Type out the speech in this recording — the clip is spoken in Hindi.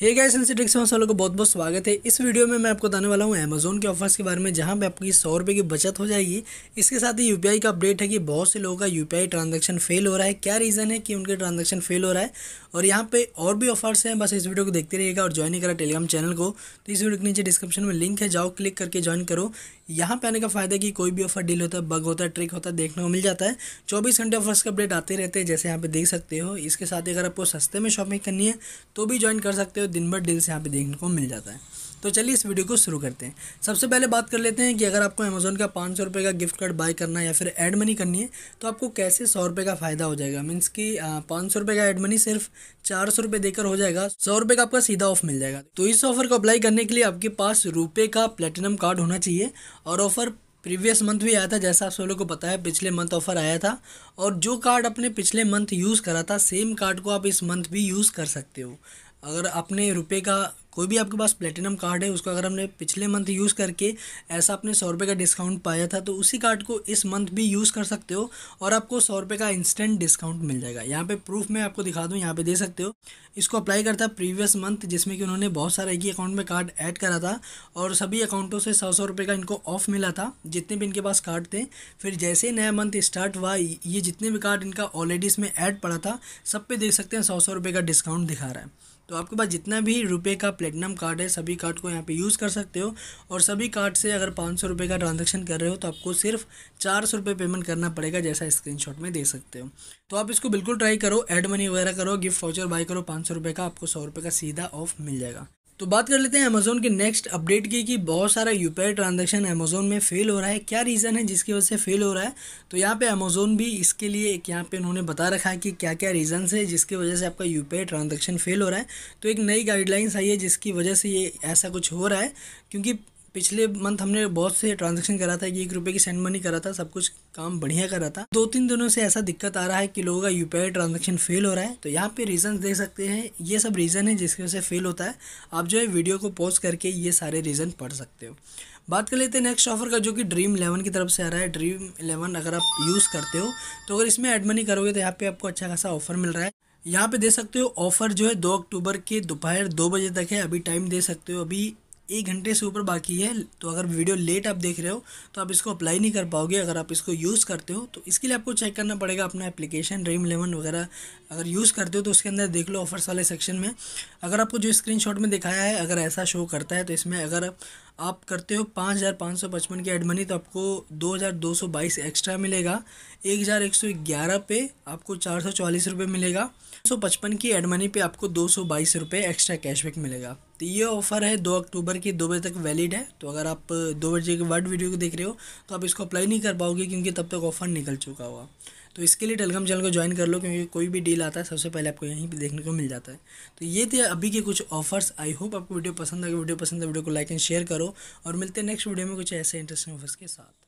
हे गाइस सिट्रिक्स में सालों को बहुत बहुत स्वागत है इस वीडियो में मैं आपको बताने वाला हूँ अमेजोन के ऑफर्स के बारे में जहाँ पे आपकी सौ रुपये की बचत हो जाएगी इसके साथ ही यूपीआई का अपडेट है कि बहुत से लोगों का यूपीआई ट्रांजैक्शन फेल हो रहा है क्या रीज़न है कि उनके ट्रांजेक्शन फेल हो रहा है और यहाँ पर और भी ऑफर्स हैं बस इस वीडियो को देखते रहिएगा और ज्वाइन करा टेलीग्राम चैनल को तो इस वीडियो के नीचे डिस्क्रिप्शन में लिंक है जाओ क्लिक करके ज्वाइन करो यहाँ पे आने का फायदा कि कोई भी ऑफर डील होता है बग होता है ट्रिक होता है देखने को मिल जाता है चौबीस घंटे ऑफर्स के अपडेट आते रहते हैं जैसे यहाँ पे देख सकते हो इसके साथ ही अगर आपको सस्ते में शॉपिंग करनी है तो भी ज्वाइन कर सकते हो दिन भर डील्स यहाँ पे देखने को मिल जाता है तो चलिए इस वीडियो को शुरू करते हैं सबसे पहले बात कर लेते हैं कि अगर आपको अमेज़ोन का पाँच सौ रुपये का गिफ्ट कार्ड बाय करना है या फिर एड मनी करनी है तो आपको कैसे सौ रुपये का फ़ायदा हो जाएगा मीन्स कि पाँच सौ रुपये का एड मनी सिर्फ चार सौ रुपये देकर हो जाएगा सौ रुपये का आपका सीधा ऑफ मिल जाएगा तो इस ऑफर को अप्लाई करने के लिए आपके पास रुपये का प्लेटिनम कार्ड होना चाहिए और ऑफर प्रीवियस मंथ भी आया था जैसा आप सब लोग को पता है पिछले मंथ ऑफर आया था और जो कार्ड आपने पिछले मंथ यूज़ करा था सेम कार्ड को आप इस मंथ भी यूज़ कर सकते हो अगर अपने रुपये का कोई भी आपके पास प्लेटिनम कार्ड है उसको अगर हमने पिछले मंथ यूज़ करके ऐसा आपने सौ रुपये का डिस्काउंट पाया था तो उसी कार्ड को इस मंथ भी यूज़ कर सकते हो और आपको सौ रुपये का इंस्टेंट डिस्काउंट मिल जाएगा यहाँ पे प्रूफ मैं आपको दिखा दूँ यहाँ पे दे सकते हो इसको अप्लाई करता प्रीवियस मंथ जिसमें कि उन्होंने बहुत सारे एक ही अकाउंट में कार्ड ऐड करा था और सभी अकाउंटों से सौ सौ रुपये का इनको ऑफ मिला था जितने भी इनके पास कार्ड थे फिर जैसे ही नया मंथ स्टार्ट हुआ ये जितने भी कार्ड इनका ऑलरेडी इसमें ऐड पड़ा था सब पे देख सकते हैं सौ सौ रुपये का डिस्काउंट दिखा रहा है तो आपके पास जितना भी रुपये का प्लेटिनम कार्ड है सभी कार्ड को यहाँ पे यूज़ कर सकते हो और सभी कार्ड से अगर पाँच सौ का ट्रांजेक्शन कर रहे हो तो आपको सिर्फ चार सौ पेमेंट करना पड़ेगा जैसा शॉट में दे सकते हो तो आप इसको बिल्कुल ट्राई करो एड मनी वगैरह करो गिफ्ट वाउचर बाय करो पाँच सौ का आपको सौ का सीधा ऑफ मिल जाएगा तो बात कर लेते हैं अमेज़ोन के नेक्स्ट अपडेट की कि बहुत सारा U P I transaction Amazon में फ़ेल हो रहा है क्या रीज़न है जिसकी वजह से फ़ेल हो रहा है तो यहाँ पे अमेज़ोन भी इसके लिए एक यहाँ पे उन्होंने बता रखा है कि क्या क्या रीज़न्स है जिसकी वजह से आपका U P I transaction fail हो रहा है तो एक नई गाइडलाइंस आई है जिसकी वजह से ये ऐसा कुछ हो रहा है क्योंकि पिछले मंथ हमने बहुत से ट्रांजेक्शन करा था एक रुपये की सेंड मनी करा था सब कुछ काम बढ़िया करा था दो तीन दिनों से ऐसा दिक्कत आ रहा है कि लोगों का यूपीआई ट्रांजेक्शन फेल हो रहा है तो यहाँ पे रीजन देख सकते हैं ये सब रीज़न है जिसकी वजह से फेल होता है आप जो है वीडियो को पॉज करके ये सारे रीज़न पढ़ सकते हो बात कर लेते हैं नेक्स्ट ऑफर का जो कि ड्रीम इलेवन की तरफ से आ रहा है ड्रीम इलेवन अगर आप यूज़ करते हो तो अगर इसमें एड मनी करोगे तो यहाँ पे आपको अच्छा खासा ऑफर मिल रहा है यहाँ पे दे सकते हो ऑफर जो है दो अक्टूबर के दोपहर दो बजे तक है अभी टाइम दे सकते हो अभी एक घंटे से ऊपर बाकी है तो अगर वीडियो लेट आप देख रहे हो तो आप इसको अप्लाई नहीं कर पाओगे अगर आप इसको यूज़ करते हो तो इसके लिए आपको चेक करना पड़ेगा अपना एप्लीकेशन ड्रीम इलेवन वगैरह अगर यूज़ करते हो तो उसके अंदर देख लो ऑफर्स वाले सेक्शन में अगर आपको जो स्क्रीनशॉट में दिखाया है अगर ऐसा शो करता है तो इसमें अगर आप करते हो पाँच हज़ार पाँच सौ पचपन की एड मनी तो आपको दो हज़ार दो सौ बाईस एक्स्ट्रा मिलेगा एक हज़ार एक सौ ग्यारह पे आपको चार सौ चालीस रुपये मिलेगा सौ पचपन की एड मनी पे आपको दो सौ बाईस रुपये एक्स्ट्रा कैशबैक मिलेगा तो ये ऑफ़र है दो अक्टूबर की दो बजे तक वैलिड है तो अगर आप दो बजे के बाद वीडियो को देख रहे हो तो आप इसको अप्लाई नहीं कर पाओगे क्योंकि तब तक ऑफ़र निकल चुका हुआ तो इसके लिए टेलीग्राम चैनल को ज्वाइन कर लो क्योंकि कोई भी डील आता है सबसे पहले आपको यहीं पर देखने को मिल जाता है तो ये थे अभी के कुछ ऑफर्स आई होप आपको वीडियो पसंद आगे वीडियो पसंद है वीडियो को लाइक एंड शेयर करो और मिलते हैं नेक्स्ट वीडियो में कुछ ऐसे इंटरेस्टिंग ऑफर्स के साथ